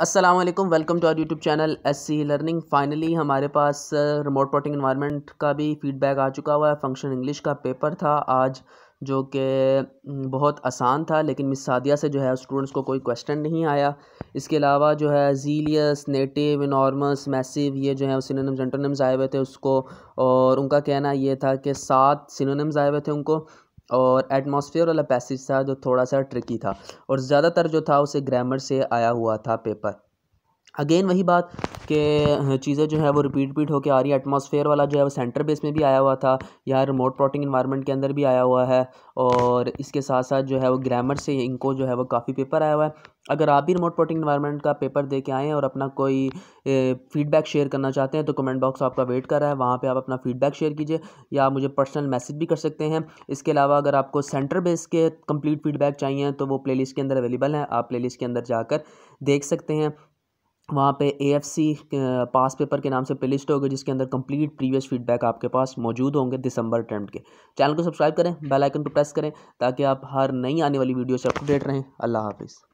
Aslam welcome to our YouTube channel S C learning finally हमारे पास remote porting environment का भी फीडबैक आ चुका हुआ है फंक्शन इंग्लिश का पेपर था आज जो कि mm, बहुत आसान था लेकिन मिस सादिया से जो है स्टूडेंट्स को कोई क्वेश्चन नहीं आया इसके अलावा जो है जीलियस नेटिव इनॉर्मस मैसिव ये जो है सिनोनिम्स एंटोनिम्स आए हुए थे उसको और उनका कहना ये था कि सात सिनोनिम्स आए हुए थे उनको और एटमॉस्फेयर वाला पैसेज था जो थोड़ा सा ट्रिकी था और ज़्यादातर जो था उसे ग्रामर से आया हुआ था पेपर अगेन वही बात कि चीज़ें जो है वो रिपीट रिपीट होकर आ रही है एटमोसफेयर वाला जो है वो सेंटर बेस में भी आया हुआ था या रिमोट प्रोटिंग इन्वायरमेंट के अंदर भी आया हुआ है और इसके साथ साथ जो है वो ग्रामर से इनको जो है वो काफ़ी पेपर आया हुआ है अगर आप भी रिमोट प्रोटिंग इन्वायरमेंट का पेपर दे के आएँ और अपना कोई फीडबैक शेयर करना चाहते हैं तो कमेंट बॉक्स आपका वेट कर रहा है वहाँ पर आप अपना फीडबैक शेयर कीजिए या आप मुझे पर्सनल मैसेज भी कर सकते हैं इसके अलावा अगर आपको सेंटर बेस के कम्प्लीट फीडबैक चाहिए तो वो प्ले के अंदर अवेलेबल है आप प्ले के अंदर जाकर देख सकते हैं वहाँ पे एएफसी पास पेपर के नाम से प्लेलिस्ट होगी जिसके अंदर कंप्लीट प्रीवियस फीडबैक आपके पास मौजूद होंगे दिसंबर टर्म के चैनल को सब्सक्राइब करें बेल आइकन को प्रेस करें ताकि आप हर नई आने वाली वीडियो से अपडेट रहें अल्लाह हाफिज़